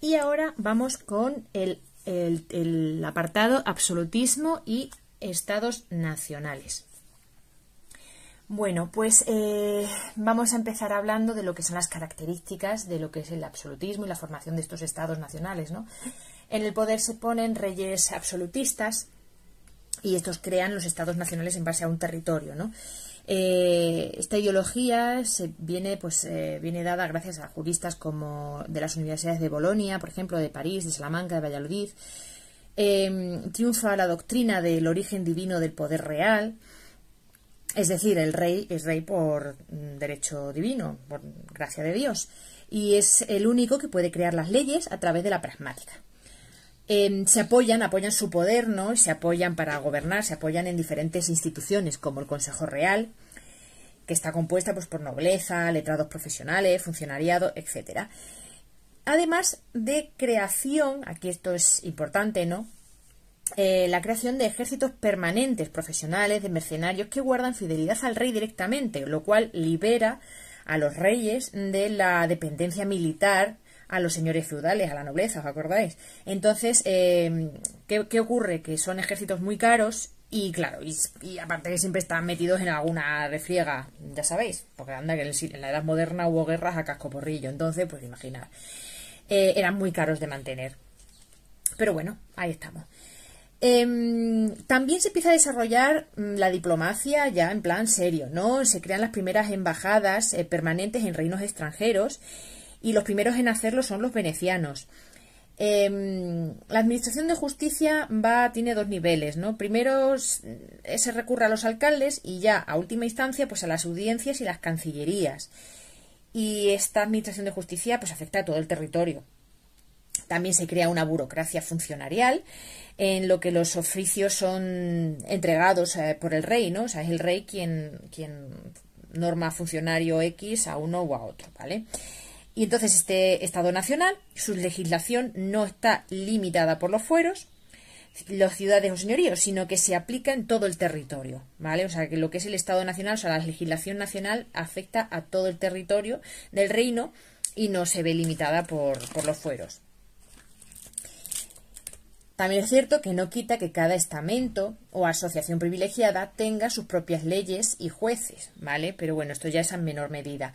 Y ahora vamos con el, apartado absolutismo y estados nacionales. Bueno, pues eh, vamos a empezar hablando de lo que son las características de lo que es el absolutismo y la formación de estos estados nacionales. ¿no? En el poder se ponen reyes absolutistas y estos crean los estados nacionales en base a un territorio. ¿no? Eh, esta ideología se viene, pues, eh, viene dada gracias a juristas como de las universidades de Bolonia, por ejemplo, de París, de Salamanca, de Valladolid. Em, triunfa la doctrina del origen divino del poder real, es decir, el rey es rey por derecho divino, por gracia de Dios, y es el único que puede crear las leyes a través de la pragmática. Em, se apoyan, apoyan su poder, ¿no? Se apoyan para gobernar, se apoyan en diferentes instituciones, como el Consejo Real, que está compuesta pues, por nobleza, letrados profesionales, funcionariado, etc. Además de creación, aquí esto es importante, ¿no? Eh, la creación de ejércitos permanentes, profesionales, de mercenarios que guardan fidelidad al rey directamente, lo cual libera a los reyes de la dependencia militar a los señores feudales, a la nobleza, ¿os acordáis? Entonces, em, ¿qué, ocurre? Que son ejércitos muy caros y, claro, y, aparte que siempre están metidos en alguna refriega, ya sabéis, porque anda que en, la edad moderna hubo guerras a casco porrillo, entonces, pues imaginar, eh, eran muy caros de mantener. Pero bueno, ahí estamos. Em, también se empieza a desarrollar mm, la diplomacia ya en plan serio, ¿no? Se crean las primeras embajadas eh, permanentes en reinos extranjeros y los primeros en hacerlo son los venecianos. Em, la Administración de Justicia va, tiene dos niveles, ¿no? Primero eh, se recurre a los alcaldes y ya a última instancia pues a las audiencias y las cancillerías. Y esta Administración de Justicia pues afecta a todo el territorio. También se crea una burocracia funcionarial en lo que los oficios son entregados eh, por el rey, ¿no? O sea, es el rey quien, quien norma funcionario X a uno o a otro, ¿vale? Y entonces este Estado Nacional, su legislación no está limitada por los fueros, los ciudades o señoríos, sino que se aplica en todo el territorio, ¿vale? O sea, que lo que es el Estado Nacional, o sea, la legislación nacional afecta a todo el territorio del reino y no se ve limitada por, por los fueros. También es cierto que no quita que cada estamento o asociación privilegiada tenga sus propias leyes y jueces, ¿vale? Pero bueno, esto ya es en menor medida.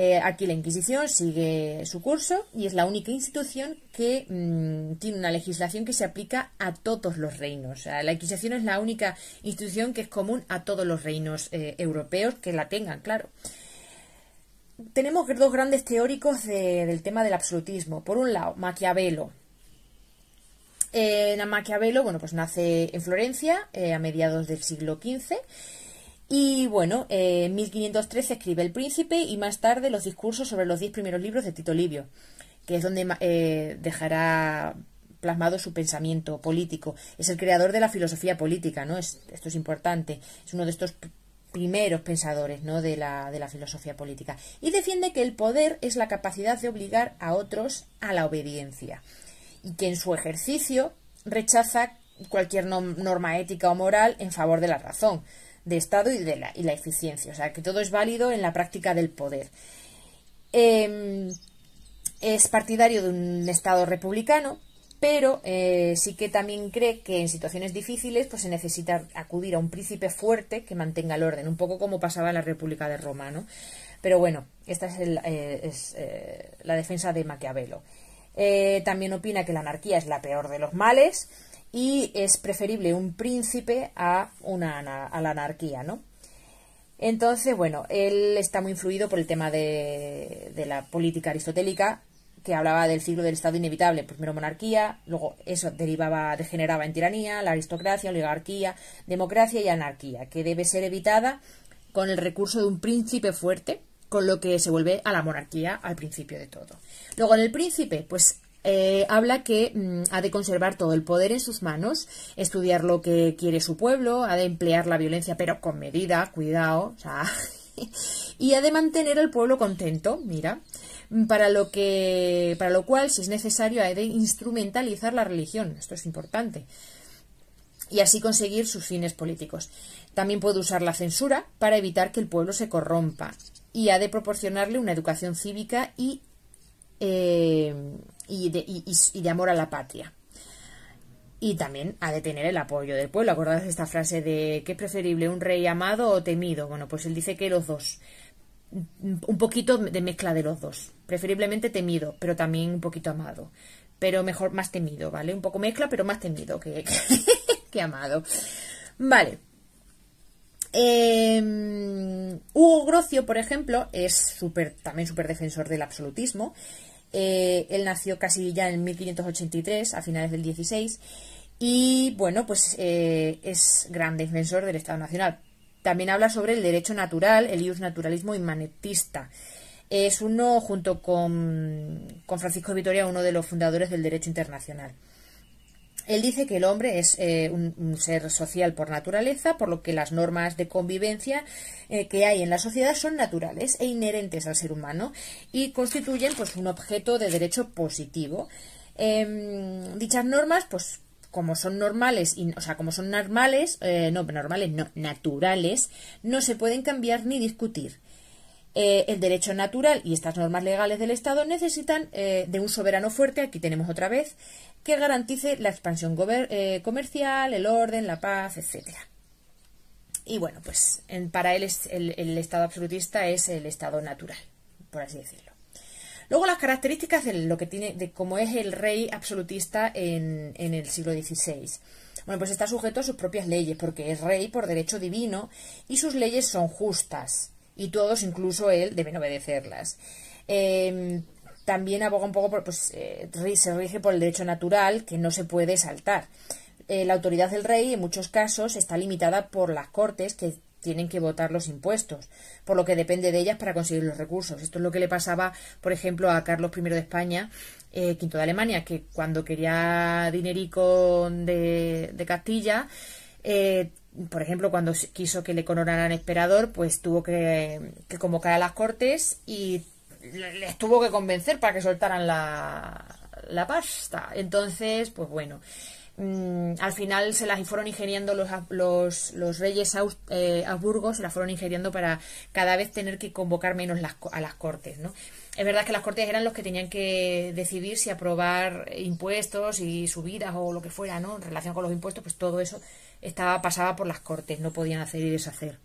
Eh, aquí la Inquisición sigue su curso y es la única institución que mm, tiene una legislación que se aplica a todos los reinos. la Inquisición es la única institución que es común a todos los reinos eh, europeos que la tengan, claro. Tenemos dos grandes teóricos del tema del absolutismo. Por un lado, Maquiavelo, eh, Maquiavelo, bueno, pues nace en Florencia a mediados del siglo XV y bueno, eh, en 1513 escribe El Príncipe y más tarde los discursos sobre los diez primeros libros de Tito Livio, que es donde eh, dejará plasmado su pensamiento político. Es el creador de la filosofía política, ¿no? Es, esto es importante. Es uno de estos primeros pensadores ¿no? de, la, de la filosofía política. Y defiende que el poder es la capacidad de obligar a otros a la obediencia y que en su ejercicio rechaza cualquier norma ética o moral en favor de la razón de Estado y de la, y la eficiencia. O sea, que todo es válido en la práctica del poder. Em, es partidario de un Estado republicano, pero eh, sí que también cree que en situaciones difíciles pues, se necesita acudir a un príncipe fuerte que mantenga el orden, un poco como pasaba en la República de Roma. ¿no? Pero bueno, esta es, eh, es eh, la defensa de Maquiavelo. también opina que la anarquía es la peor de los males y es preferible un príncipe a, una, a la anarquía, ¿no? Entonces, bueno, él está muy influido por el tema de, de la política aristotélica, que hablaba del ciclo del Estado inevitable, pues primero monarquía, luego eso derivaba, degeneraba en tiranía, la aristocracia, oligarquía, democracia y anarquía, que debe ser evitada con el recurso de un príncipe fuerte, con lo que se vuelve a la monarquía al principio de todo. Luego en el príncipe, pues eh, habla que mm, ha de conservar todo el poder en sus manos, estudiar lo que quiere su pueblo, ha de emplear la violencia, pero con medida, cuidado, y ha de mantener al pueblo contento, mira, para lo que, para lo cual, si es necesario, ha de instrumentalizar la religión, esto es importante, y así conseguir sus fines políticos. También puede usar la censura para evitar que el pueblo se corrompa y ha de proporcionarle una educación cívica y eh, y de, amor a la patria. Y también ha de tener el apoyo del pueblo. acordáis esta frase de que es preferible un rey amado o temido. Bueno, pues él dice que los dos. Un poquito de mezcla de los dos. Preferiblemente temido, pero también un poquito amado. Pero mejor, más temido, ¿vale? Un poco mezcla, pero más temido que, que, amado. Vale. Em, Hugo Grocio, por ejemplo, es super, también súper defensor del absolutismo eh, él nació casi ya en 1583, a finales del 16, y bueno, pues eh, es gran defensor del Estado Nacional. También habla sobre el derecho natural, el ius naturalismo manetista. Es uno, junto con, con Francisco de Vitoria, uno de los fundadores del derecho internacional. Él dice que el hombre es eh, un, ser social por naturaleza, por lo que las normas de convivencia eh, que hay en la sociedad son naturales e inherentes al ser humano y constituyen pues, un objeto de derecho positivo. Em, dichas normas, pues como son normales, y, o sea, como son normales, eh, no, normales, no, naturales, no se pueden cambiar ni discutir. Eh, el derecho natural y estas normas legales del Estado necesitan eh, de un soberano fuerte, aquí tenemos otra vez, que garantice la expansión eh, comercial, el orden, la paz, etcétera. Y bueno, pues para él es, el, Estado absolutista es el Estado natural, por así decirlo. Luego las características de lo que tiene, de cómo es el rey absolutista en, en, el siglo XVI. Bueno, pues está sujeto a sus propias leyes, porque es rey por derecho divino y sus leyes son justas y todos, incluso él, deben obedecerlas. Em, también aboga un poco por, pues, eh, se rige por el derecho natural que no se puede saltar. Eh, la autoridad del rey, en muchos casos, está limitada por las cortes que tienen que votar los impuestos, por lo que depende de ellas para conseguir los recursos. Esto es lo que le pasaba, por ejemplo, a Carlos I de España, eh, quinto de Alemania, que cuando quería dinerico de, de Castilla, por ejemplo, cuando quiso que le coronaran Esperador, pues tuvo que, convocar a las cortes y les tuvo que convencer para que soltaran la, pasta. Entonces, pues bueno, mm, al final se las fueron ingeniando los, los, los reyes aus, eh, se las fueron ingeniando para cada vez tener que convocar menos a las cortes, ¿no? Es verdad que las cortes eran los que tenían que decidir si aprobar impuestos y subidas o lo que fuera, ¿no? En relación con los impuestos, pues todo eso estaba pasaba por las cortes, no podían hacer y deshacer.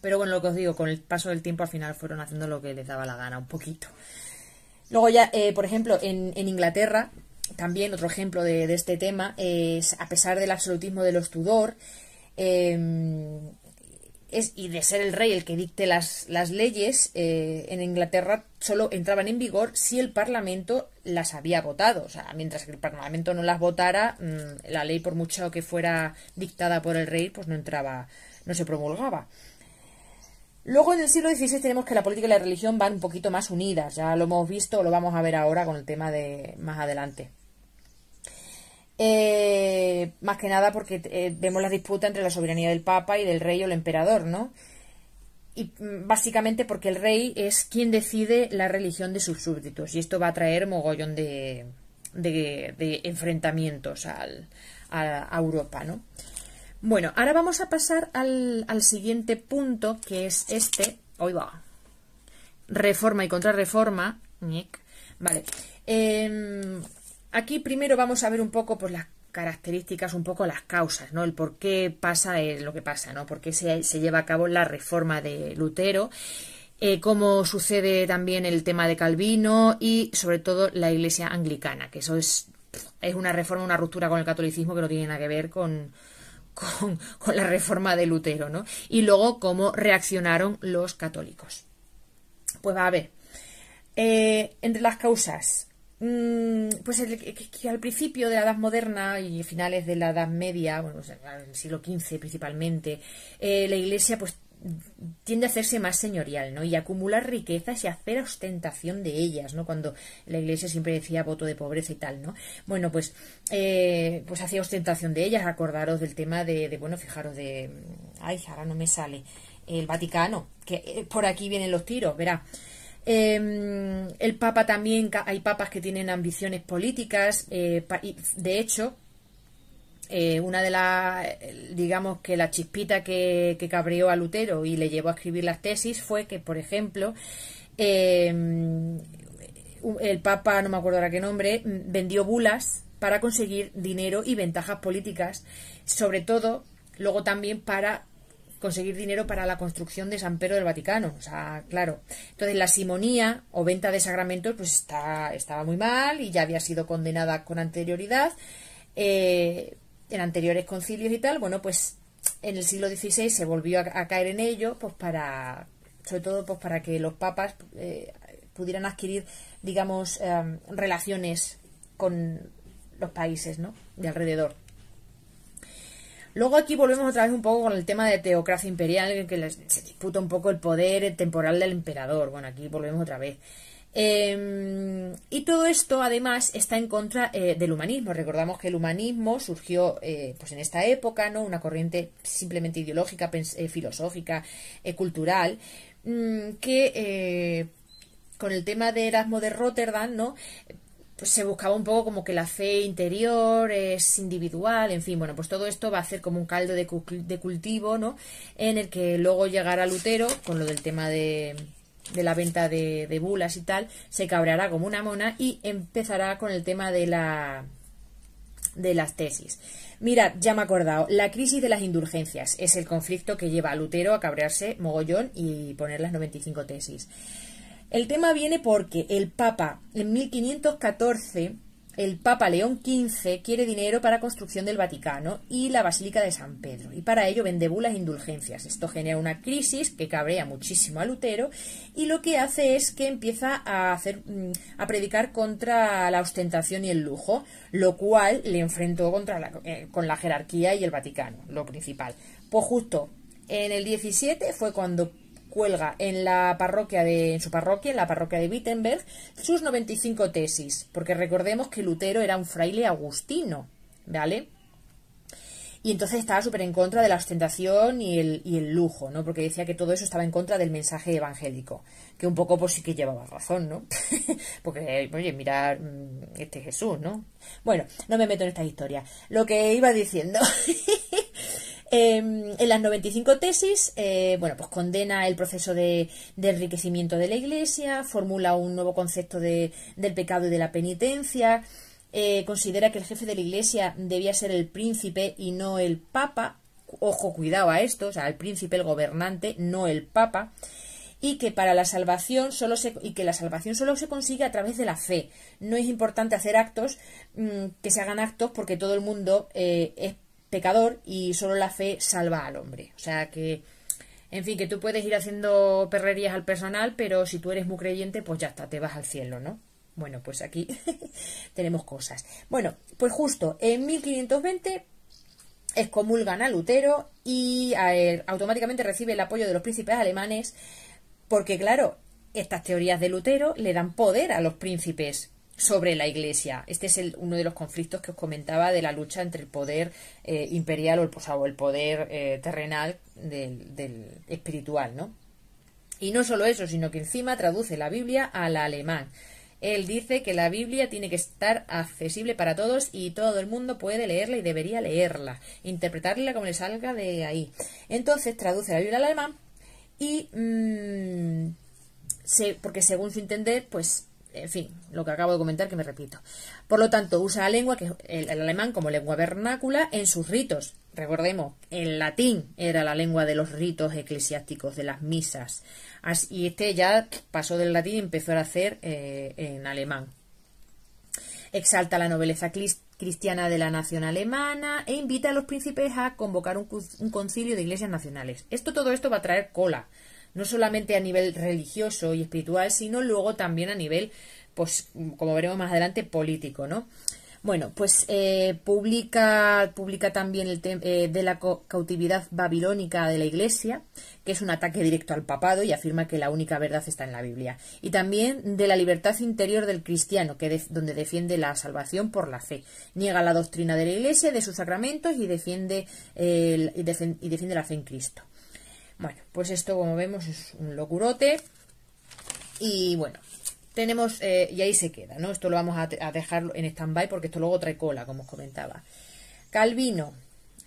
Pero bueno, lo que os digo, con el paso del tiempo al final fueron haciendo lo que les daba la gana un poquito. Luego ya, eh, por ejemplo, en, Inglaterra, también otro ejemplo de, de, este tema, es a pesar del absolutismo de los Tudor, eh, es, y de ser el rey el que dicte las, leyes, eh, en Inglaterra solo entraban en vigor si el Parlamento las había votado. O sea, mientras que el Parlamento no las votara, mm, la ley, por mucho que fuera dictada por el rey, pues no entraba, no se promulgaba. Luego en el siglo XVI tenemos que la política y la religión van un poquito más unidas. Ya lo hemos visto, lo vamos a ver ahora con el tema de más adelante. Eh, más que nada porque eh, vemos la disputa entre la soberanía del Papa y del rey o el emperador, ¿no? Y mm, básicamente porque el rey es quien decide la religión de sus súbditos y esto va a traer mogollón de, enfrentamientos al, a, Europa, ¿no? Bueno, ahora vamos a pasar al, siguiente punto que es este, hoy va, reforma y contrarreforma, Vale. Em, Aquí primero vamos a ver un poco pues, las características, un poco las causas, ¿no? El por qué pasa eh, lo que pasa, ¿no? Por qué se, lleva a cabo la reforma de Lutero, eh, cómo sucede también el tema de Calvino y sobre todo la iglesia anglicana, que eso es, es una reforma, una ruptura con el catolicismo que no tiene nada que ver con, la reforma de Lutero, ¿no? Y luego cómo reaccionaron los católicos. Pues va a ver. Eh, entre las causas, Mm, pues que, al principio de la Edad Moderna y finales de la Edad Media, bueno, en el siglo XV principalmente, eh, la Iglesia pues tiende a hacerse más señorial, ¿no? Y acumular riquezas y hacer ostentación de ellas, ¿no? Cuando la Iglesia siempre decía voto de pobreza y tal, ¿no? Bueno, pues, eh, pues hacía ostentación de ellas. Acordaros del tema de, de, bueno, fijaros de, ay, ahora no me sale, el Vaticano, que eh, por aquí vienen los tiros, verá. Em, el Papa también, hay papas que tienen ambiciones políticas, eh, de hecho, eh, una de las, digamos que la chispita que, que, cabreó a Lutero y le llevó a escribir las tesis fue que, por ejemplo, em, el Papa, no me acuerdo ahora qué nombre, mm, vendió bulas para conseguir dinero y ventajas políticas, sobre todo luego también para conseguir dinero para la construcción de San Pedro del Vaticano. O sea, claro. Entonces, la simonía o venta de sacramentos, pues está, estaba muy mal y ya había sido condenada con anterioridad. Eh, en anteriores concilios y tal, bueno, pues en el siglo XVI se volvió a, caer en ello, pues para, sobre todo, pues para que los papas eh, pudieran adquirir, digamos, eh, relaciones con los países, ¿no? De alrededor. Luego aquí volvemos otra vez un poco con el tema de teocracia imperial, que se disputa un poco el poder temporal del emperador. Bueno, aquí volvemos otra vez. Em, y todo esto, además, está en contra eh, del humanismo. Recordamos que el humanismo surgió eh, pues en esta época, ¿no? Una corriente simplemente ideológica, eh, filosófica, cultural, mm, que con el tema de Erasmo de Rotterdam, ¿no? Pues se buscaba un poco como que la fe interior es individual, en fin, bueno, pues todo esto va a hacer como un caldo de, cultivo, ¿no? En el que luego llegará Lutero con lo del tema de, de la venta de, bulas y tal, se cabreará como una mona y empezará con el tema de la de las tesis. Mirad, ya me he acordado, la crisis de las indulgencias es el conflicto que lleva a Lutero a cabrearse mogollón y poner las 95 tesis. El tema viene porque el Papa, en 1514, el Papa León XV quiere dinero para construcción del Vaticano y la Basílica de San Pedro, y para ello vende bulas e indulgencias. Esto genera una crisis que cabrea muchísimo a Lutero y lo que hace es que empieza a, hacer, mm, a predicar contra la ostentación y el lujo, lo cual le enfrentó contra eh, con la jerarquía y el Vaticano, lo principal. Pues justo en el 17 fue cuando cuelga en la parroquia de en su parroquia, en la parroquia de Wittenberg, sus 95 tesis, porque recordemos que Lutero era un fraile agustino, ¿vale? Y entonces estaba súper en contra de la ostentación y el, y el lujo, ¿no? Porque decía que todo eso estaba en contra del mensaje evangélico, que un poco por pues, sí que llevaba razón, ¿no? Porque, oye, mirar mm, este Jesús, ¿no? Bueno, no me meto en esta historia. Lo que iba diciendo Em, en las 95 tesis, eh, bueno, pues condena el proceso de, enriquecimiento de la Iglesia, formula un nuevo concepto del pecado y de la penitencia, eh, considera que el jefe de la Iglesia debía ser el príncipe y no el papa. Ojo, cuidado a esto, o sea, el príncipe, el gobernante, no el papa y que para la salvación solo se, y que la salvación solo se consigue a través de la fe. No es importante hacer actos mm, que se hagan actos porque todo el mundo eh, es pecador y solo la fe salva al hombre. O sea que, en fin, que tú puedes ir haciendo perrerías al personal, pero si tú eres muy creyente, pues ya está, te vas al cielo, ¿no? Bueno, pues aquí tenemos cosas. Bueno, pues justo en 1520 excomulgan a Lutero y automáticamente recibe el apoyo de los príncipes alemanes, porque claro, estas teorías de Lutero le dan poder a los príncipes sobre la Iglesia. Este es el, uno de los conflictos que os comentaba de la lucha entre el poder eh, imperial o el, el poder eh, terrenal del, espiritual, ¿no? Y no solo eso, sino que encima traduce la Biblia al alemán. Él dice que la Biblia tiene que estar accesible para todos y todo el mundo puede leerla y debería leerla, interpretarla como le salga de ahí. Entonces traduce la Biblia al alemán y mm, se, porque según su entender, pues en fin, lo que acabo de comentar que me repito. Por lo tanto, usa la lengua, que el, alemán, como lengua vernácula en sus ritos. Recordemos, el latín era la lengua de los ritos eclesiásticos, de las misas. Así, y este ya pasó del latín y empezó a hacer eh, en alemán. Exalta la nobleza cristiana de la nación alemana e invita a los príncipes a convocar un, un concilio de iglesias nacionales. Esto, todo esto va a traer cola no solamente a nivel religioso y espiritual, sino luego también a nivel, pues, como veremos más adelante, político, ¿no? Bueno, pues eh, publica, publica también el tema eh, de la cautividad babilónica de la Iglesia, que es un ataque directo al papado y afirma que la única verdad está en la Biblia. Y también de la libertad interior del cristiano, que donde defiende la salvación por la fe. Niega la doctrina de la Iglesia, de sus sacramentos y defiende, y defiende la fe en Cristo. Bueno, pues esto como vemos es un locurote y bueno, tenemos, eh, y ahí se queda, ¿no? Esto lo vamos a, dejar en stand-by porque esto luego trae cola, como os comentaba. Calvino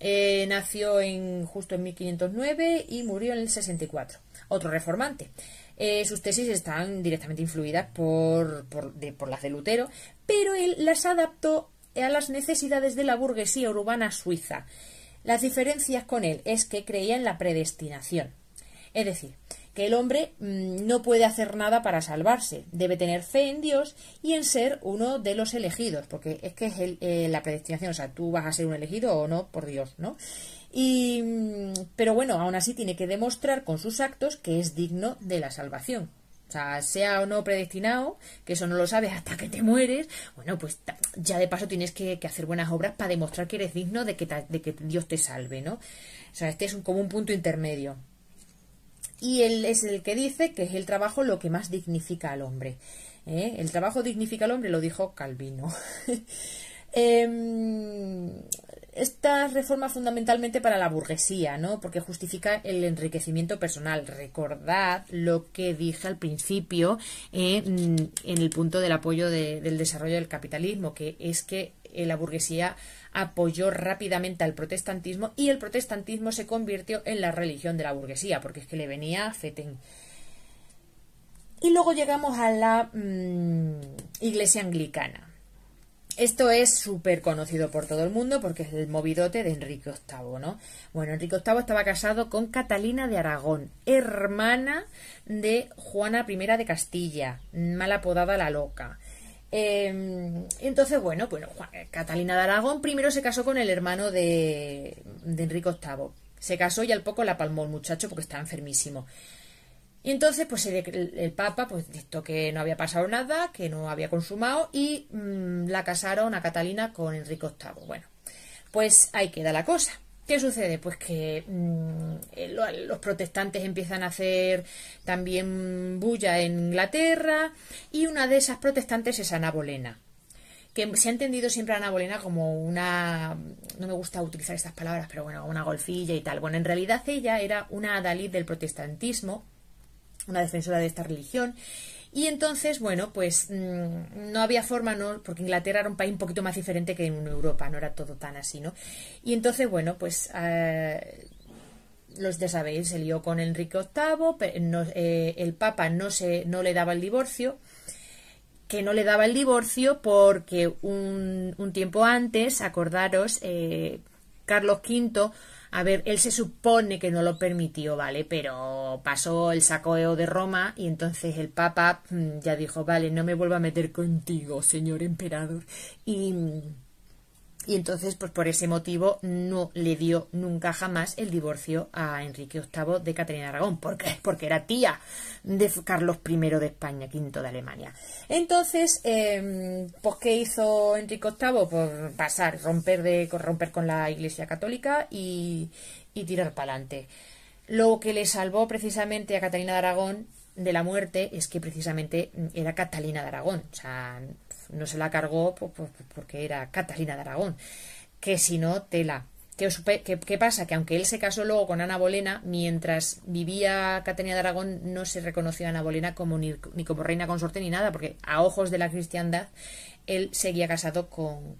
eh, nació en, justo en 1509 y murió en el 64, otro reformante. Eh, sus tesis están directamente influidas por, por las de Lutero, pero él las adaptó a las necesidades de la burguesía urbana suiza. Las diferencias con él es que creía en la predestinación. Es decir, que el hombre mm, no puede hacer nada para salvarse, debe tener fe en Dios y en ser uno de los elegidos, porque es que es eh, la predestinación, o sea, tú vas a ser un elegido o no por Dios, ¿no? Y, mm, pero bueno, aún así tiene que demostrar con sus actos que es digno de la salvación. O sea, sea o no predestinado, que eso no lo sabes hasta que te mueres, bueno, pues ya de paso tienes que, hacer buenas obras para demostrar que eres digno de que, Dios te salve, ¿no? O sea, este es un, como un punto intermedio. Y él es el que dice que es el trabajo lo que más dignifica al hombre. ¿eh? El trabajo dignifica al hombre, lo dijo Calvino. Em, esta reforma fundamentalmente para la burguesía, ¿no? Porque justifica el enriquecimiento personal. Recordad lo que dije al principio en el punto del apoyo del desarrollo del capitalismo, que es que eh, la burguesía apoyó rápidamente al protestantismo y el protestantismo se convirtió en la religión de la burguesía, porque es que le venía a fetén. Y luego llegamos a la mm, iglesia anglicana esto es súper conocido por todo el mundo porque es el movidote de Enrique VIII, ¿no? Bueno, Enrique VIII estaba casado con Catalina de Aragón, hermana de Juana I de Castilla, mal apodada la loca. Em, entonces, bueno, bueno, eh, Catalina de Aragón primero se casó con el hermano de, de Enrique VIII. Se casó y al poco la palmó el muchacho porque estaba enfermísimo. Y entonces, pues el, Papa pues dictó que no había pasado nada, que no había consumado y mm, la casaron a Catalina con Enrique VIII. Bueno, pues ahí queda la cosa. ¿Qué sucede? Pues que mm, los protestantes empiezan a hacer también bulla en Inglaterra y una de esas protestantes es Ana Bolena que se ha entendido siempre a Ana Bolena como una, no me gusta utilizar estas palabras, pero bueno, una golfilla y tal. Bueno, en realidad ella era una adalid del protestantismo una defensora de esta religión. Y entonces, bueno, pues mm, no había forma, ¿no? porque Inglaterra era un país un poquito más diferente que en Europa, no era todo tan así, ¿no? Y entonces, bueno, pues eh, los ya sabéis, se lió con Enrique VIII, eh, el Papa no, se, no le daba el divorcio, que no le daba el divorcio porque un, tiempo antes, acordaros, eh, Carlos V a ver, él se supone que no lo permitió, ¿vale? Pero pasó el sacoeo de Roma y entonces el Papa mm, ya dijo, vale, no me vuelvo a meter contigo, señor emperador. Y mm, y entonces, pues por ese motivo, no le dio nunca jamás el divorcio a Enrique VIII de Catalina de Aragón. porque Porque era tía de Carlos I de España, quinto de Alemania. Entonces, em, pues ¿qué hizo Enrique VIII? Pues pasar, romper, de, con la Iglesia Católica y, tirar para adelante. Lo que le salvó precisamente a Catalina de Aragón de la muerte es que precisamente era Catalina de Aragón. No se la cargó porque era Catalina de Aragón. Que si no, tela. ¿Qué, qué, pasa? Que aunque él se casó luego con Ana Bolena, mientras vivía Catalina de Aragón no se reconoció a Ana Bolena como ni, como reina consorte ni nada, porque a ojos de la cristiandad él seguía casado con,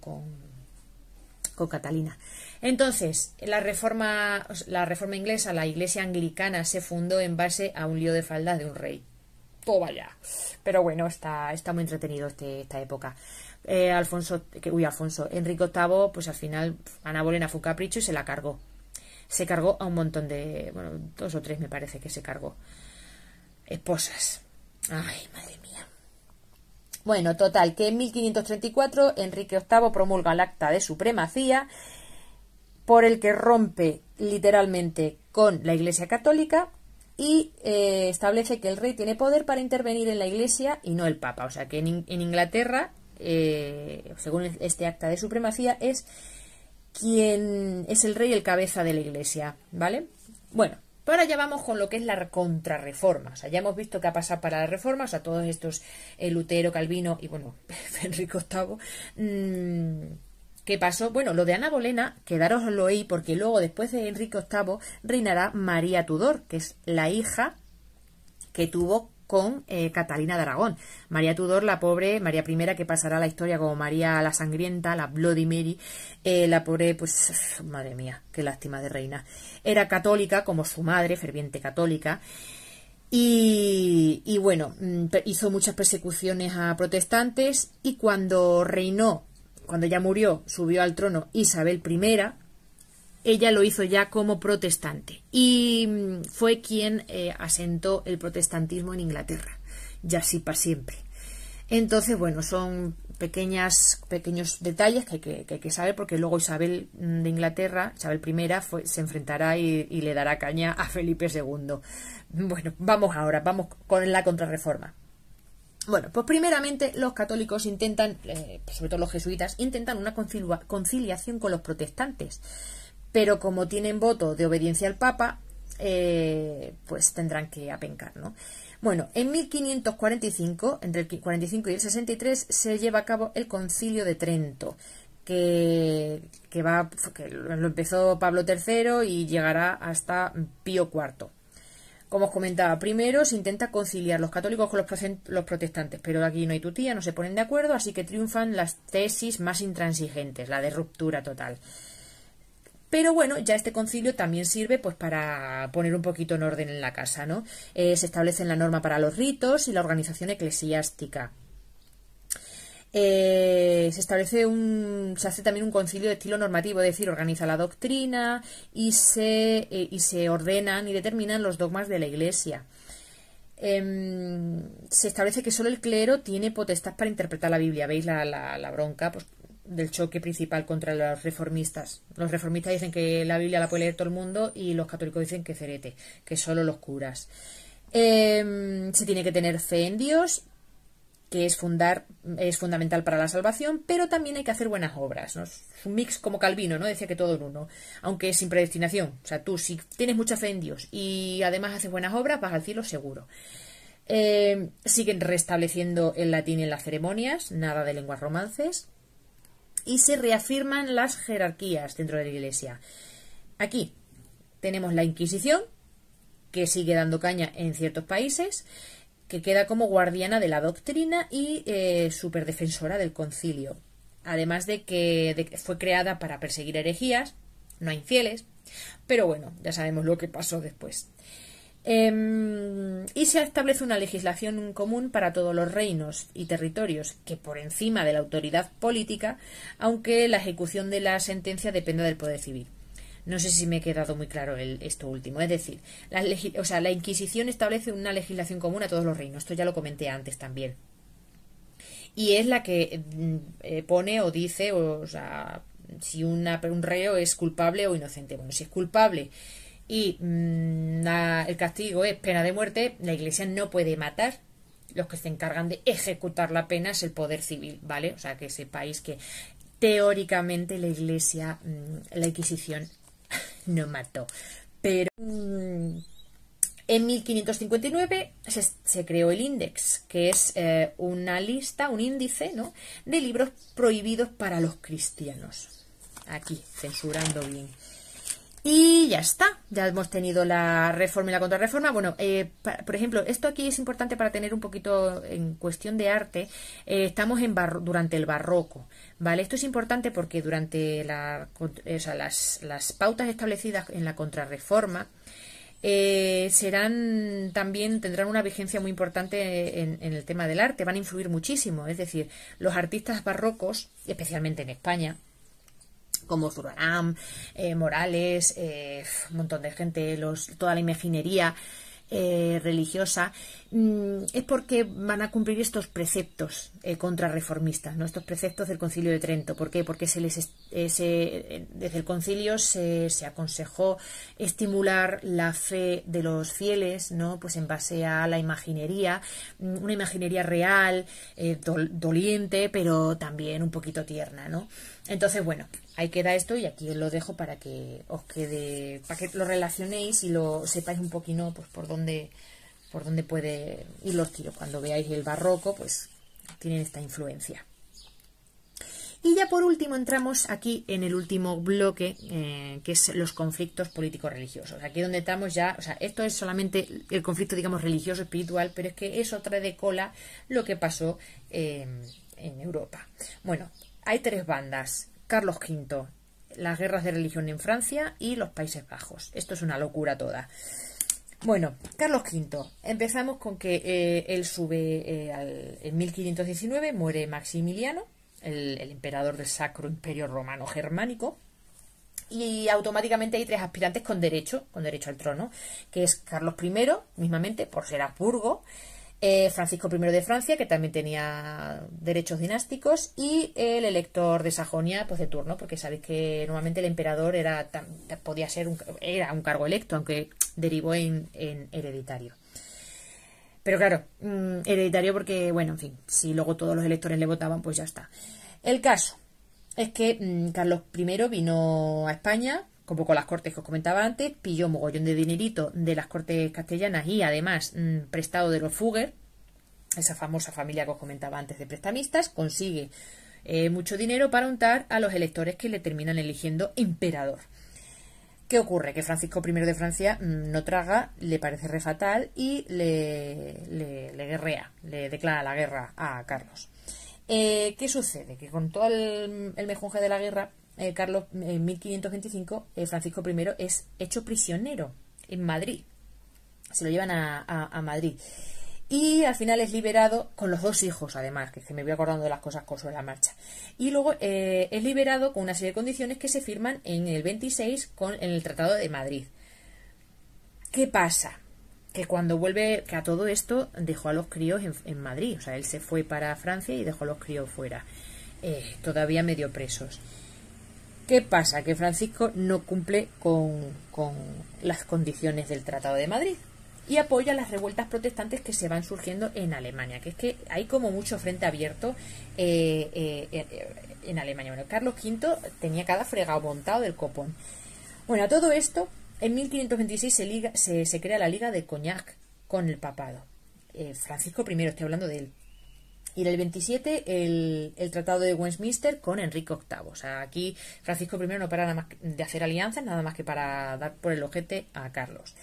Catalina. Entonces, la reforma, la reforma inglesa, la iglesia anglicana, se fundó en base a un lío de falda de un rey pero bueno, está, está muy entretenido este, esta época. Eh, Alfonso, uy, Alfonso, Enrique VIII, pues al final Ana Bolena fue capricho y se la cargó. Se cargó a un montón de, bueno, dos o tres me parece que se cargó. Esposas. Ay, madre mía. Bueno, total, que en 1534 Enrique VIII promulga el acta de supremacía por el que rompe literalmente con la Iglesia Católica y eh, establece que el rey tiene poder para intervenir en la iglesia y no el papa. O sea que en, Inglaterra, eh, según este acta de supremacía, es quien es el rey el cabeza de la iglesia. ¿Vale? Bueno, pues ahora ya vamos con lo que es la contrarreforma. O sea, ya hemos visto qué ha pasado para la reforma. O todos estos, eh, Lutero, Calvino y bueno, Enrique VIII. ¿Qué pasó? Bueno, lo de Ana Bolena, quedaroslo ahí, porque luego, después de Enrique VIII, reinará María Tudor, que es la hija que tuvo con eh, Catalina de Aragón. María Tudor, la pobre, María I, que pasará la historia como María la Sangrienta, la Bloody Mary, eh, la pobre, pues, madre mía, qué lástima de reina. Era católica, como su madre, ferviente católica. Y, y bueno, mm, hizo muchas persecuciones a protestantes y cuando reinó cuando ella murió, subió al trono Isabel I, ella lo hizo ya como protestante y mm, fue quien eh, asentó el protestantismo en Inglaterra, ya así para siempre. Entonces, bueno, son pequeñas, pequeños detalles que hay que, saber porque luego Isabel mm, de Inglaterra, Isabel I, se enfrentará y le dará caña a Felipe II. Bueno, vamos ahora, vamos con la contrarreforma. Bueno, pues primeramente los católicos intentan, eh, pues sobre todo los jesuitas, intentan una conciliación con los protestantes. Pero como tienen voto de obediencia al Papa, eh, pues tendrán que apencar, ¿no? Bueno, en 1545, entre el 45 y el 63, se lleva a cabo el concilio de Trento, va, que lo empezó Pablo III y llegará hasta Pío IV. Como os comentaba, primero se intenta conciliar los católicos con los, protestantes, pero aquí no hay tutía, no se ponen de acuerdo, así que triunfan las tesis más intransigentes, la de ruptura total. Pero bueno, ya este concilio también sirve pues para poner un poquito en orden en la casa, ¿no? Eh, se establecen la norma para los ritos y la organización eclesiástica. Eh, se establece un, se hace también un concilio de estilo normativo, es decir, organiza la doctrina y se, eh, y se ordenan y determinan los dogmas de la Iglesia. Em, se establece que solo el clero tiene potestad para interpretar la Biblia. ¿Veis la, la, bronca pues, del choque principal contra los reformistas? Los reformistas dicen que la Biblia la puede leer todo el mundo y los católicos dicen que cerete, que solo los curas. Em, se tiene que tener fe en Dios que es, fundar, es fundamental para la salvación, pero también hay que hacer buenas obras. ¿no? Es un mix como Calvino, ¿no? Decía que todo en uno, aunque sin predestinación. O sea, tú si tienes mucha fe en Dios y además haces buenas obras, vas al cielo seguro. Eh, siguen restableciendo el latín en las ceremonias, nada de lenguas romances. Y se reafirman las jerarquías dentro de la Iglesia. Aquí tenemos la Inquisición, que sigue dando caña en ciertos países que queda como guardiana de la doctrina y eh, superdefensora del concilio. Además de que fue creada para perseguir herejías, no infieles, pero bueno, ya sabemos lo que pasó después. Em, y se establece una legislación común para todos los reinos y territorios, que por encima de la autoridad política, aunque la ejecución de la sentencia dependa del poder civil. No sé si me he quedado muy claro esto último. Es decir, la, o sea, la Inquisición establece una legislación común a todos los reinos. Esto ya lo comenté antes también. Y es la que mm, eh, pone o dice, o, sea, si un reo es culpable o inocente. Bueno, si es culpable y mm, el castigo es pena de muerte, la Iglesia no puede matar. Los que se encargan de ejecutar la pena es el poder civil, ¿vale? O sea, que sepáis que teóricamente la Iglesia, mm, la Inquisición no mató. Pero mm, en 1559 se, se, creó el INDEX, que es eh, una lista, un índice, ¿no? de libros prohibidos para los cristianos. Aquí, censurando bien. Y ya está, ya hemos tenido la reforma y la contrarreforma. Bueno, eh, por ejemplo, esto aquí es importante para tener un poquito en cuestión de arte. Eh, estamos en durante el barroco, ¿vale? Esto es importante porque durante la, eh, o sea, las, las, pautas establecidas en la contrarreforma serán también, tendrán una vigencia muy importante en el tema del arte, van a influir muchísimo. Es decir, los artistas barrocos, especialmente en España, como Zurbarán, eh, Morales, eh, un montón de gente, toda la imaginería eh, religiosa, mm, es porque van a cumplir estos preceptos contrarreformistas, ¿no? estos preceptos del Concilio de Trento. ¿Por qué? Porque desde el Concilio se, se, aconsejó estimular la fe de los fieles, ¿no? pues en base a la imaginería, mm, una imaginería real, doliente, pero también un poquito tierna, ¿no? Entonces, bueno, ahí queda esto y aquí os lo dejo para que os quede, para que lo relacionéis y lo sepáis un poquito pues por dónde por dónde puede ir los tiros. Cuando veáis el barroco, pues tienen esta influencia. Y ya por último entramos aquí en el último bloque, eh, que es los conflictos políticos religiosos Aquí donde estamos ya, o sea, esto es solamente el conflicto, digamos, religioso-espiritual, pero es que eso trae de cola lo que pasó eh, en Europa. Bueno, hay tres bandas. Carlos V, las guerras de religión en Francia y los Países Bajos. Esto es una locura toda. Bueno, Carlos V. Empezamos con que eh, él sube eh, en 1519, muere Maximiliano, el, emperador del Sacro Imperio Romano Germánico. Y automáticamente hay tres aspirantes con derecho, con derecho al trono, que es Carlos I, mismamente, por ser Habsburgo, eh, Francisco I de Francia, que también tenía derechos dinásticos, y el elector de Sajonia, pues de turno, porque sabéis que normalmente el emperador era, podía ser un, era un cargo electo, aunque derivó en, hereditario. Pero claro, mm, hereditario porque, bueno, en fin, si luego todos los electores le votaban, pues ya está. El caso es que mm, Carlos I vino a España, con las cortes que os comentaba antes, pilló mogollón de dinerito de las cortes castellanas y además mm, prestado de los Fugger, esa famosa familia que os comentaba antes de prestamistas, consigue eh, mucho dinero para untar a los electores que le terminan eligiendo emperador. ¿Qué ocurre? Que Francisco I de Francia mm, no traga, le parece re fatal y le, le, guerrea, le declara la guerra a Carlos. Eh, ¿Qué sucede? Que con todo el, el mejunje de la guerra, eh, Carlos eh, en 1525, eh, Francisco I es hecho prisionero en Madrid. Se lo llevan a, Madrid. Y al final es liberado con los dos hijos, además, que, me voy acordando de las cosas con sobre la marcha. Y luego es liberado con una serie de condiciones que se firman en el 26 con, en el Tratado de Madrid. ¿Qué pasa? que cuando vuelve, a todo esto dejó a los críos en, Madrid. O sea, él se fue para Francia y dejó a los críos fuera, todavía medio presos. ¿Qué pasa? Que Francisco no cumple con, las condiciones del Tratado de Madrid y apoya las revueltas protestantes que se van surgiendo en Alemania, que es que hay como mucho frente abierto eh, eh, eh, en Alemania. Bueno, Carlos V tenía cada fregado montado del copón. Bueno, a todo esto, en 1526 se, liga, se, se crea la Liga de Cognac con el papado. Francisco I, estoy hablando de él, y en el 27 el, Tratado de Westminster con Enrique VIII. O sea, aquí Francisco I no para nada más de hacer alianzas, nada más que para dar por el ojete a Carlos.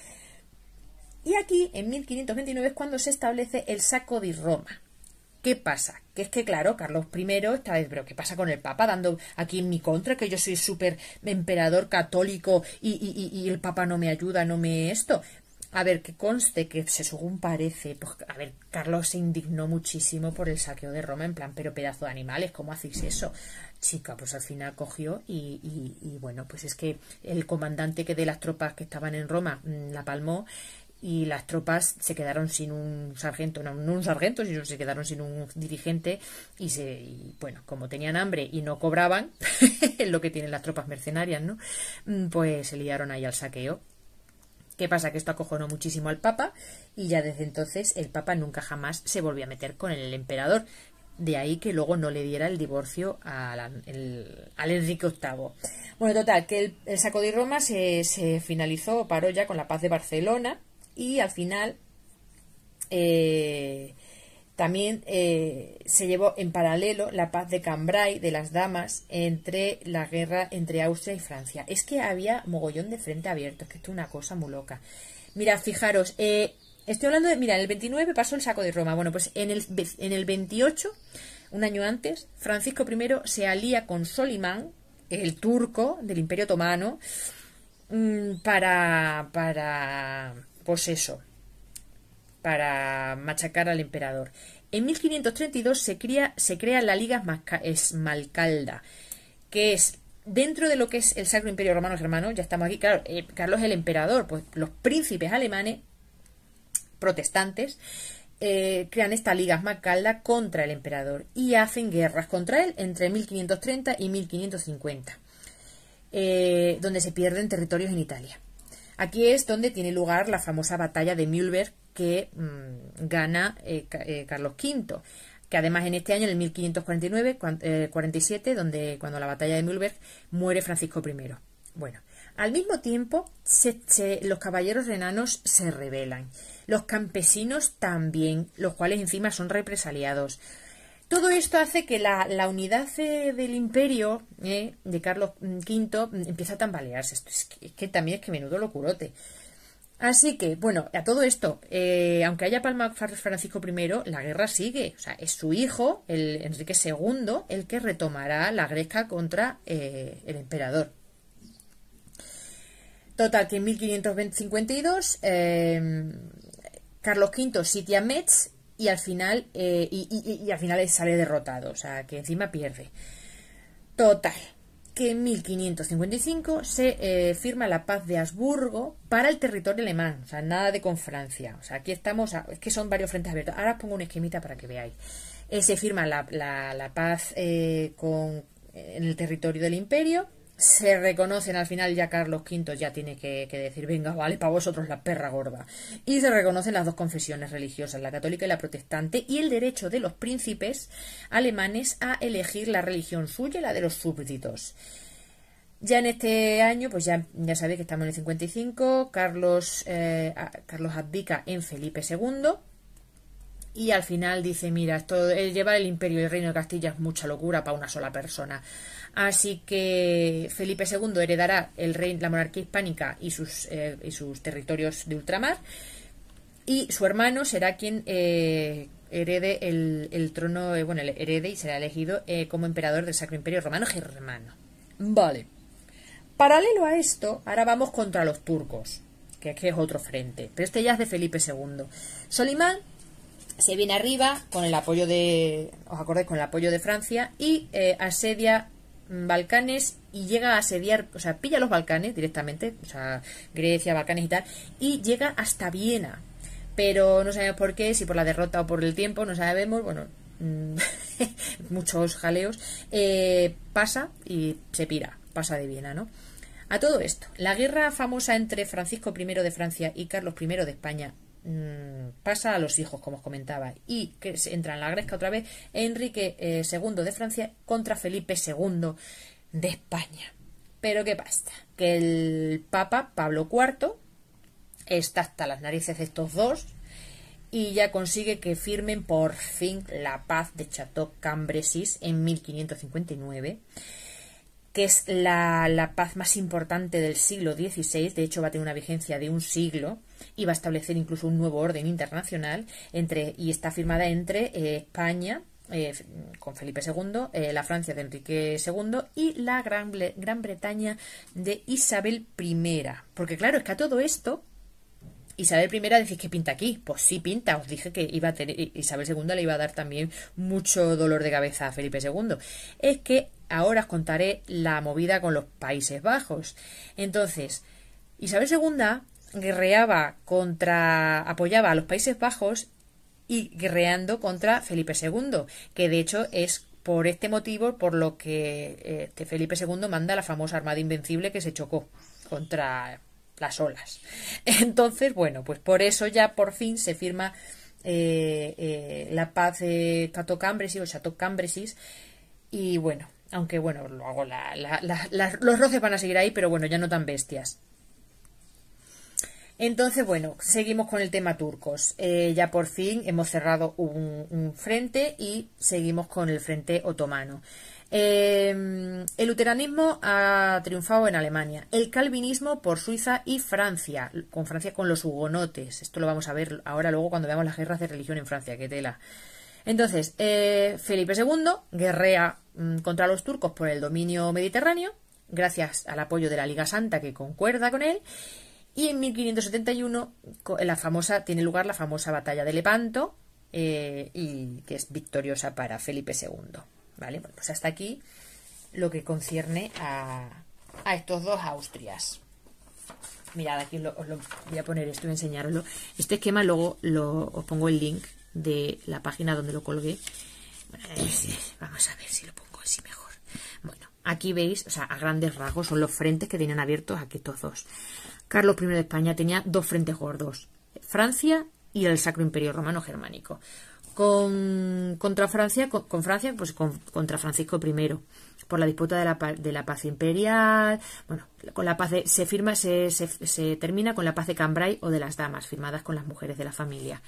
Y aquí, en 1529, es cuando se establece el saco de Roma. ¿Qué pasa? Que es que, claro, Carlos I esta vez, pero ¿qué pasa con el Papa dando aquí en mi contra? Que yo soy súper emperador católico y, y el Papa no me ayuda, no me esto. A ver, que conste que se según parece, pues, a ver, Carlos se indignó muchísimo por el saqueo de Roma, en plan, pero pedazo de animales, ¿cómo hacéis eso? Chica, pues al final cogió y, bueno, pues es que el comandante que de las tropas que estaban en Roma mm, la palmó y las tropas se quedaron sin un sargento, no, no, un sargento, sino se quedaron sin un dirigente y se bueno, como tenían hambre y no cobraban, lo que tienen las tropas mercenarias, ¿no? Mm, pues se liaron ahí al saqueo ¿Qué pasa? Que esto acojonó muchísimo al Papa y ya desde entonces el Papa nunca jamás se volvió a meter con el emperador. De ahí que luego no le diera el divorcio al Enrique VIII. Bueno, total, que el, saco de Roma se, finalizó, paró ya con la paz de Barcelona y al final eh, también eh, se llevó en paralelo la paz de Cambrai de las damas entre la guerra entre Austria y Francia. Es que había mogollón de frente abierto, es que esto es una cosa muy loca. Mira, fijaros, eh, estoy hablando de, mira, en el 29 pasó el saco de Roma. Bueno, pues en el, en 28, un año antes, Francisco I se alía con Solimán, el turco del Imperio Otomano, mm, para, para, pues eso, para machacar al emperador. En 1532 se, crea la Liga Esmalcalda, que es dentro de lo que es el Sacro Imperio Romano Germano, ya estamos aquí, claro, eh, Carlos el Emperador, pues los príncipes alemanes protestantes eh, crean esta Liga Esmalcalda contra el emperador y hacen guerras contra él entre 1530 y 1550, eh, donde se pierden territorios en Italia. Aquí es donde tiene lugar la famosa batalla de Mühlberg, que mm, gana eh, eh, Carlos V, que además en este año, en el 1549, 47, eh, donde cuando la batalla de Mühlberg, muere Francisco I. Bueno, al mismo tiempo, los caballeros renanos se rebelan, los campesinos también, los cuales encima son represaliados. Todo esto hace que la, unidad del imperio de Carlos V mm, mm, empiece a tambalearse. Esto que, es que también es que menudo locurote. Así que, bueno, a todo esto, eh, aunque haya palma Francisco I, la guerra sigue. O sea, es su hijo, el Enrique II, el que retomará la greca contra eh, el emperador. Total, que en 1552 em, Carlos V sitia Metz y al final, eh, y, y al final sale derrotado. O sea, que encima pierde. Total, que en 1555 se eh, firma la paz de Habsburgo para el territorio alemán, o sea, nada de con Francia. O sea, aquí estamos, es que son varios frentes abiertos. Ahora pongo un esquemita para que veáis. Eh, se firma la, paz eh, con, en el territorio del imperio se reconocen al final ya Carlos V ya tiene que, decir venga vale para vosotros la perra gorda y se reconocen las dos confesiones religiosas la católica y la protestante y el derecho de los príncipes alemanes a elegir la religión suya y la de los súbditos ya en este año, pues ya, ya sabéis que estamos en el 55, Carlos, eh, Carlos abdica en Felipe II, y al final dice, mira, esto llevar el imperio y el reino de Castilla es mucha locura para una sola persona. Así que Felipe II heredará el reino, la monarquía hispánica y sus, eh, y sus territorios de ultramar y su hermano será quien eh, herede el, trono, eh, bueno, herede y será elegido como emperador del Sacro Imperio Romano Germano. Vale. Paralelo a esto, ahora vamos contra los turcos, que es otro frente, pero este ya es de Felipe II. Solimán se viene arriba con el apoyo de, os acordáis, con el apoyo de Francia y eh, asedia Balcanes y llega a asediar, o sea, pilla los Balcanes directamente, o sea, Grecia, Balcanes y tal, y llega hasta Viena. Pero no sabemos por qué, si por la derrota o por el tiempo, no sabemos, bueno, mm, muchos jaleos, eh, pasa y se pira, pasa de Viena, ¿no? A todo esto, la guerra famosa entre Francisco I de Francia y Carlos I de España Mm, pasa a los hijos, como os comentaba, y que entra en la gresca otra vez Enrique II eh, de Francia contra Felipe II de España. Pero ¿qué pasa? Que el Papa Pablo IV está hasta las narices de estos dos y ya consigue que firmen por fin la paz de Chateau Cambresis en 1559 que es la, paz más importante del siglo XVI, de hecho va a tener una vigencia de un siglo y va a establecer incluso un nuevo orden internacional entre, y está firmada entre eh, España, eh, con Felipe II, eh, la Francia de Enrique II y la Gran, Gran Bretaña de Isabel I. Porque claro, es que a todo esto Isabel I decís que pinta aquí. Pues sí pinta, os dije que iba a tener, Isabel II le iba a dar también mucho dolor de cabeza a Felipe II. Es que ahora os contaré la movida con los Países Bajos. Entonces, Isabel II guerreaba contra, apoyaba a los Países Bajos y guerreando contra Felipe II, que de hecho es por este motivo por lo que eh, este Felipe II manda la famosa Armada Invencible que se chocó contra las olas. Entonces, bueno, pues por eso ya por fin se firma eh, eh, la paz de Catocambresis o y bueno, aunque bueno, luego los roces van a seguir ahí, pero bueno, ya no tan bestias. Entonces, bueno, seguimos con el tema turcos. Eh, ya por fin hemos cerrado un, frente y seguimos con el frente otomano. Em, el luteranismo ha triunfado en Alemania, el calvinismo por Suiza y Francia, con Francia con los hugonotes. Esto lo vamos a ver ahora luego cuando veamos las guerras de religión en Francia, qué tela. Entonces, eh, Felipe II guerrea mm, contra los turcos por el dominio mediterráneo, gracias al apoyo de la Liga Santa que concuerda con él, y en 1571 tiene lugar la famosa batalla de Lepanto, eh, y que es victoriosa para Felipe II. ¿Vale? pues hasta aquí lo que concierne a, estos dos Austrias. Mirad, aquí lo, os lo voy a poner esto y enseñaroslo. Este esquema luego lo, os pongo el link de la página donde lo colgué. vamos a ver si lo pongo así mejor. Bueno, aquí veis, o sea, a grandes rasgos son los frentes que tenían abiertos aquí estos dos. Carlos I de España tenía dos frentes gordos, Francia y el Sacro Imperio Romano Germánico con, contra Francia, con, Francia, pues contra Francisco I, por la disputa de la, de la paz imperial, bueno, con la paz se firma, se, se, termina con la paz de Cambrai o de las damas, firmadas con las mujeres de la familia.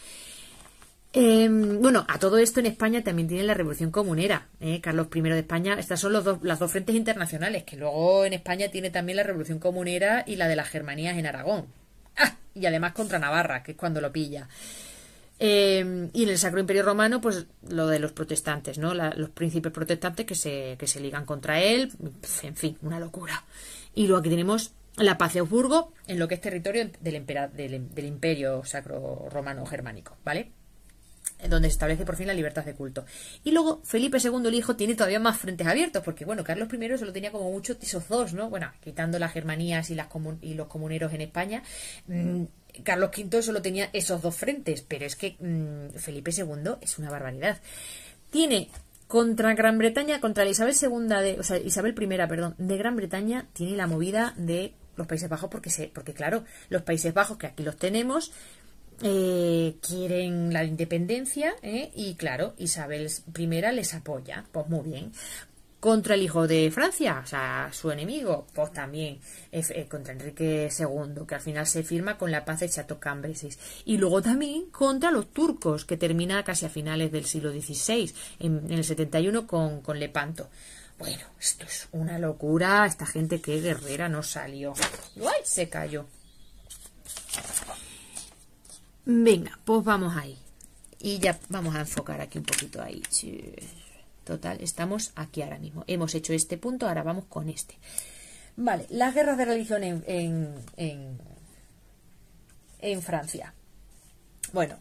Em, bueno, a todo esto en España también tiene la Revolución Comunera, eh, Carlos I de España. Estas son dos, las dos frentes internacionales, que luego en España tiene también la Revolución Comunera y la de las Germanías en Aragón. ¡Ah! Y además contra Navarra, que es cuando lo pilla. Em, y en el Sacro Imperio Romano, pues lo de los protestantes, ¿no? los príncipes protestantes que se, que se ligan contra él, en fin, una locura. Y luego aquí tenemos la paz de Augsburgo, en lo que es territorio del, del Imperio Sacro Romano Germánico, ¿vale? donde se establece por fin la libertad de culto. Y luego Felipe II el hijo tiene todavía más frentes abiertos, porque bueno, Carlos I solo tenía como mucho esos dos, ¿no? Bueno, quitando las germanías y, y los comuneros en España. Mm, Carlos V solo tenía esos dos frentes, pero es que mm, Felipe II es una barbaridad. Tiene contra Gran Bretaña, contra Isabel II o sea, Isabel I, perdón, de Gran Bretaña, tiene la movida de los Países Bajos porque porque claro, los Países Bajos que aquí los tenemos, eh, quieren la independencia ¿eh? y claro, Isabel I les apoya, pues muy bien. Contra el hijo de Francia, o sea, su enemigo, pues también eh, contra Enrique II, que al final se firma con la paz de Chateau Cambresis. Y luego también contra los turcos, que termina casi a finales del siglo XVI, en, el 71 con, con Lepanto. Bueno, esto es una locura, esta gente que guerrera no salió. se cayó! Venga, pues vamos ahí. Y ya vamos a enfocar aquí un poquito ahí. Total, estamos aquí ahora mismo. Hemos hecho este punto, ahora vamos con este. Vale, las guerras de religión en, en Francia. Bueno,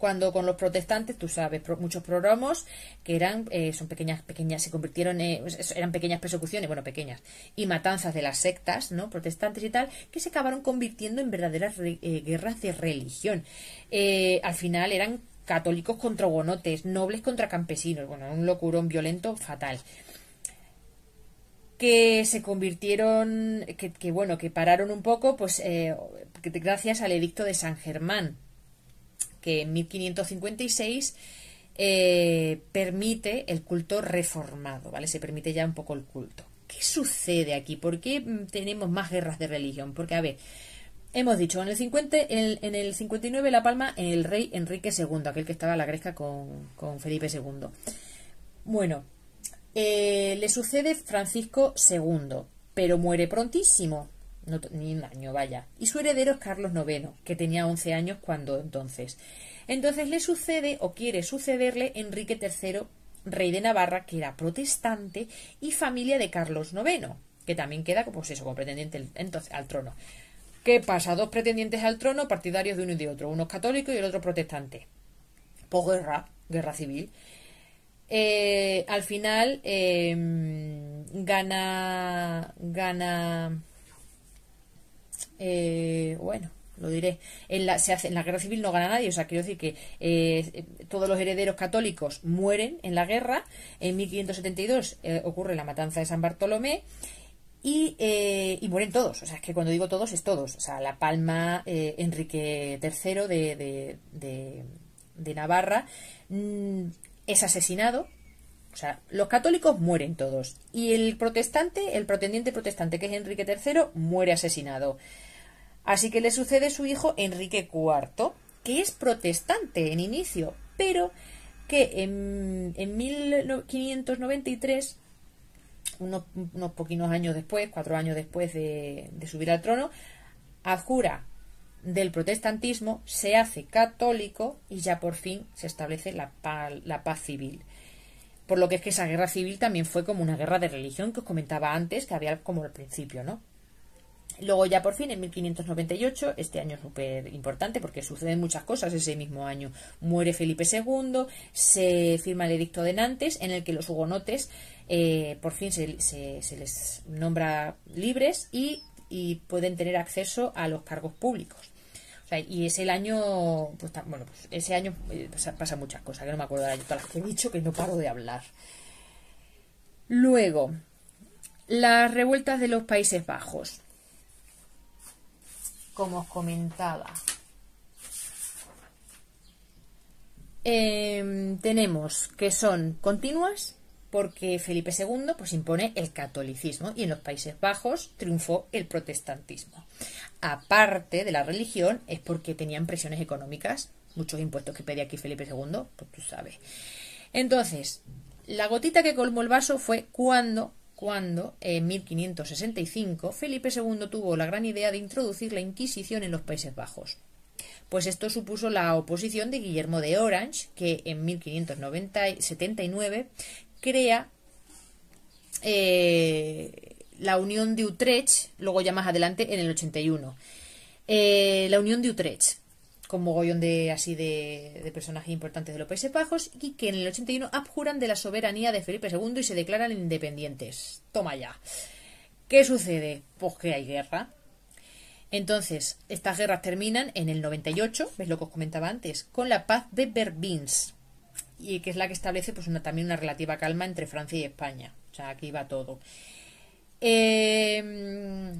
cuando con los protestantes, tú sabes, muchos programas que eran, eh, son pequeñas, pequeñas, se convirtieron, eran pequeñas persecuciones, bueno, pequeñas, y matanzas de las sectas, ¿no? Protestantes y tal, que se acabaron convirtiendo en verdaderas eh, guerras de religión. Eh, al final eran católicos contra hugonotes, nobles contra campesinos, bueno, un locurón violento fatal que se convirtieron, que, bueno, que pararon un poco, pues gracias al edicto de San Germán, que en 1556 eh, permite el culto reformado, ¿vale? Se permite ya un poco el culto. ¿Qué sucede aquí? ¿Por qué mm, tenemos más guerras de religión? Porque, a ver, hemos dicho, en el, 50, en, el, 59 La Palma, el rey Enrique II, aquel que estaba a la gresca con, Felipe II. Bueno, eh, le sucede Francisco II, pero muere prontísimo, ni un año, vaya. Y su heredero es Carlos IX, que tenía 11 años cuando entonces. Entonces le sucede o quiere sucederle Enrique III, rey de Navarra, que era protestante y familia de Carlos IX, que también queda pues como pretendiente entonces, al trono. ¿Qué pasa? Dos pretendientes al trono, partidarios de uno y de otro, uno católico y el otro protestante. Posguerra, guerra civil. Eh, al final em, gana, gana eh, bueno, lo diré, en la, se hace, en la guerra civil no gana nadie, o sea, quiero decir que eh, todos los herederos católicos mueren en la guerra, en 1572 eh, ocurre la matanza de San Bartolomé y, y, mueren todos, o sea, es que cuando digo todos es todos, o sea, La Palma, Enrique III de, Navarra mm, es asesinado, o sea, los católicos mueren todos y el protestante, el pretendiente protestante que es Enrique III, muere asesinado. Así que le sucede su hijo Enrique IV, que es protestante en inicio, pero que en, 1593, unos, poquitos años después, cuatro años después de, subir al trono, jura del protestantismo, se hace católico y ya por fin se establece la, la, paz civil. Por lo que es que esa guerra civil también fue como una guerra de religión que os comentaba antes, que había como al principio, ¿no? Luego ya por fin en 1598, este año súper importante porque suceden muchas cosas ese mismo año, muere Felipe II, se firma el edicto de Nantes en el que los hugonotes eh, por fin se, les nombra libres y, pueden tener acceso a los cargos públicos y es el año, pues, bueno, pues, ese año eh, pasa, muchas cosas, que no me acuerdo de las que he dicho, que no paro de hablar. Luego, las revueltas de los Países Bajos como os comentaba. Em, tenemos que son continuas porque Felipe II pues, impone el catolicismo y en los Países Bajos triunfó el protestantismo. Aparte de la religión es porque tenían presiones económicas, muchos impuestos que pedía aquí Felipe II, pues tú sabes. Entonces, la gotita que colmó el vaso fue cuando cuando, en 1565, Felipe II tuvo la gran idea de introducir la Inquisición en los Países Bajos. Pues esto supuso la oposición de Guillermo de Orange, que en 1579 crea eh, la Unión de Utrecht, luego ya más adelante en el 81. Eh, la Unión de Utrecht, con mogollón de así de, personajes importantes de los Países Bajos y que en el 81 abjuran de la soberanía de Felipe II y se declaran independientes. Toma ya. ¿Qué sucede? Pues que hay guerra. Entonces, estas guerras terminan en el 98, ves lo que os comentaba antes, con la paz de Berbins, y que es la que establece pues también una relativa calma entre Francia y España. O sea, aquí va todo. Eh,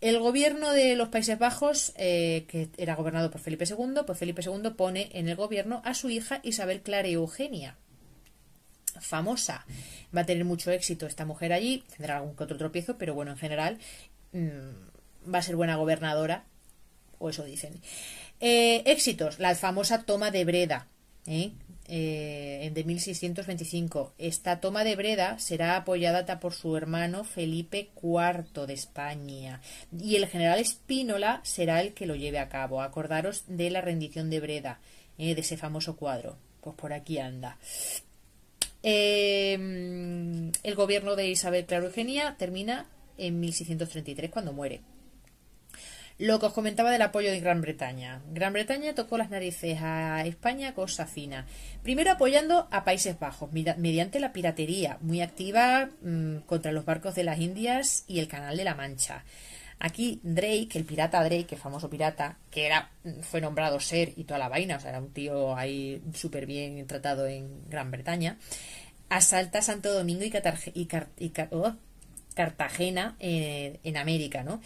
el gobierno de los Países Bajos, eh, que era gobernado por Felipe II, pues Felipe II pone en el gobierno a su hija Isabel Clara Eugenia, famosa. Va a tener mucho éxito esta mujer allí, tendrá algún que otro tropiezo, pero bueno, en general mm, va a ser buena gobernadora, o eso dicen. Eh, éxitos, la famosa toma de Breda, ¿eh? Eh, en de 1625. Esta toma de Breda será apoyada por su hermano Felipe IV de España y el general Espínola será el que lo lleve a cabo. Acordaros de la rendición de Breda, eh, de ese famoso cuadro. Pues por aquí anda. Em, el gobierno de Isabel Claro Eugenia termina en 1633 cuando muere. Lo que os comentaba del apoyo de Gran Bretaña. Gran Bretaña tocó las narices a España, cosa fina. Primero apoyando a Países Bajos mediante la piratería, muy activa mm, contra los barcos de las Indias y el Canal de la Mancha. Aquí Drake, el pirata Drake, el famoso pirata, que era, mm, fue nombrado ser y toda la vaina, o sea, era un tío ahí súper bien tratado en Gran Bretaña, asalta Santo Domingo y, oh, Cartagena eh, en América, ¿no?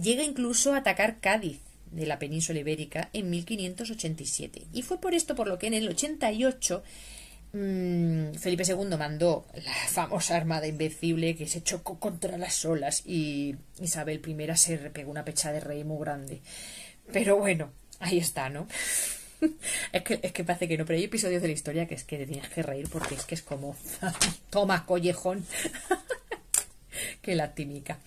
Llega incluso a atacar Cádiz de la península ibérica en 1587. Y fue por esto por lo que en el 88 mm, Felipe II mandó la famosa armada invencible que se chocó contra las olas y Isabel I se repegó una pecha de rey muy grande. Pero bueno, ahí está, ¿no? es, que, es que parece que no, pero hay episodios de la historia que es que te tienes que reír porque es que es como, toma collejón, que la tímica.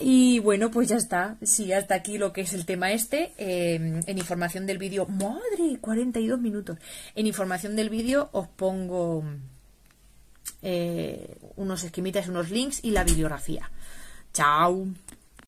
Y bueno, pues ya está. Sí, hasta aquí lo que es el tema este. Em, en información del vídeo. ¡Madre! 42 minutos. En información del vídeo os pongo eh, unos esquemitas, unos links y la bibliografía. ¡Chao!